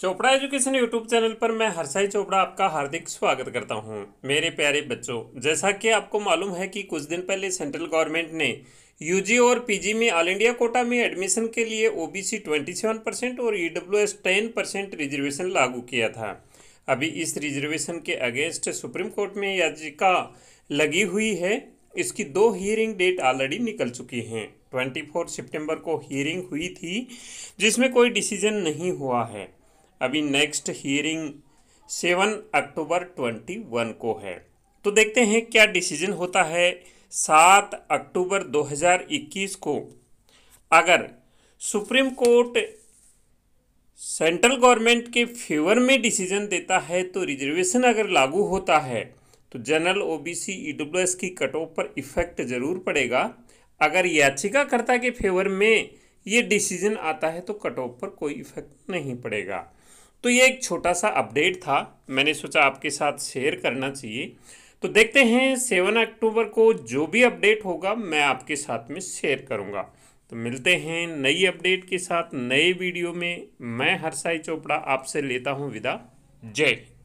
Chopra education YouTube channel पर मैं हर्षाई चोपड़ा आपका हार्दिक स्वागत करता हूं मेरे प्यारे बच्चों जैसा कि आपको मालूम है कि कुछ दिन पहले सेंट्रल गवर्नमेंट ने यूजी और पीजी में ऑल इंडिया कोटा में एडमिशन के लिए ओबीसी 27 परसेंट और EWS S ten percent reservation लागू किया था अभी इस रिजर्वेशन के अगेंस्ट सुप्रीम कोर्ट में याचिका लगी हुई है इसकी दो हियरिंग डेट ऑलरेडी निकल चुकी हैं 24 सितंबर को हियरिंग हुई थी जिसमें कोई डिसीजन नहीं हुआ है अभी next hearing seven October twenty one को है तो देखते हैं क्या डिसीजन होता है सात अक्टूबर 2021 को अगर सुप्रीम कोर्ट सेंट्रल गवर्नमेंट के फेवर में डिसीजन देता है तो रिजर्वेशन अगर लागू होता है तो जनरल ओबीसी ईडब्ल्यूएस की कट ऑफ पर इफेक्ट जरूर पड़ेगा अगर याचिकाकर्ता के फेवर में ये डिसीजन आता है तो कट ऑफ पर कोई इफेक्ट नहीं पड़ेगा तो ये एक छोटा सा अपडेट था मैंने सोचा आपके साथ शेयर करना चाहिए तो देखते हैं सेवन अक्टूबर को जो भी अपडेट होगा मैं आपके साथ में शेयर करूंगा तो मिलते हैं नई अपडेट के साथ नए वीडियो में मैं हर्षाई चोपड़ा आपसे लेता हूँ विदा जय